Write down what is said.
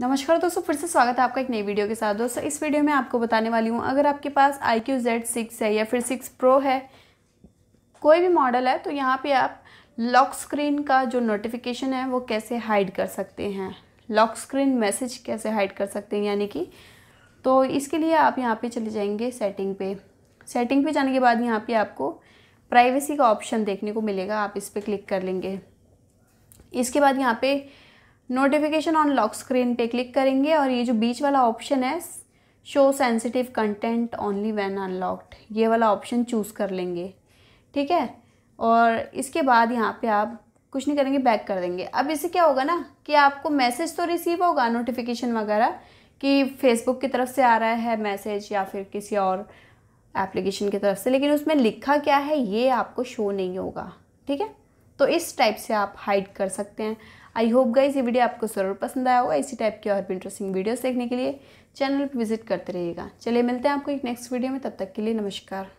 नमस्कार दोस्तों फिर से स्वागत है आपका एक नई वीडियो के साथ दोस्तों इस वीडियो में आपको बताने वाली हूँ अगर आपके पास आई क्यू जेड सिक्स है या फिर सिक्स प्रो है कोई भी मॉडल है तो यहाँ पे आप लॉक स्क्रीन का जो नोटिफिकेशन है वो कैसे हाइड कर सकते हैं लॉक स्क्रीन मैसेज कैसे हाइड कर सकते हैं यानी कि तो इसके लिए आप यहाँ पर चले जाएंगे सेटिंग पे सेटिंग पे जाने के बाद यहाँ पर आपको प्राइवेसी का ऑप्शन देखने को मिलेगा आप इस पर क्लिक कर लेंगे इसके बाद यहाँ पर नोटिफिकेशन ऑन लॉक स्क्रीन पे क्लिक करेंगे और ये जो बीच वाला ऑप्शन है show sensitive content only when unlocked ये वाला ऑप्शन चूज़ कर लेंगे ठीक है और इसके बाद यहाँ पे आप कुछ नहीं करेंगे बैक कर देंगे अब इससे क्या होगा ना कि आपको मैसेज तो रिसीव होगा नोटिफिकेशन वगैरह कि फेसबुक की तरफ से आ रहा है मैसेज या फिर किसी और एप्लीकेशन की तरफ से लेकिन उसमें लिखा क्या है ये आपको शो नहीं होगा ठीक है तो इस टाइप से आप हाइड कर सकते हैं आई होप गाइज ये वीडियो आपको ज़रूर पसंद आया होगा इसी टाइप की और भी इंटरेस्टिंग वीडियोस देखने के लिए चैनल पर विजिट करते रहिएगा चलिए मिलते हैं आपको एक नेक्स्ट वीडियो में तब तक के लिए नमस्कार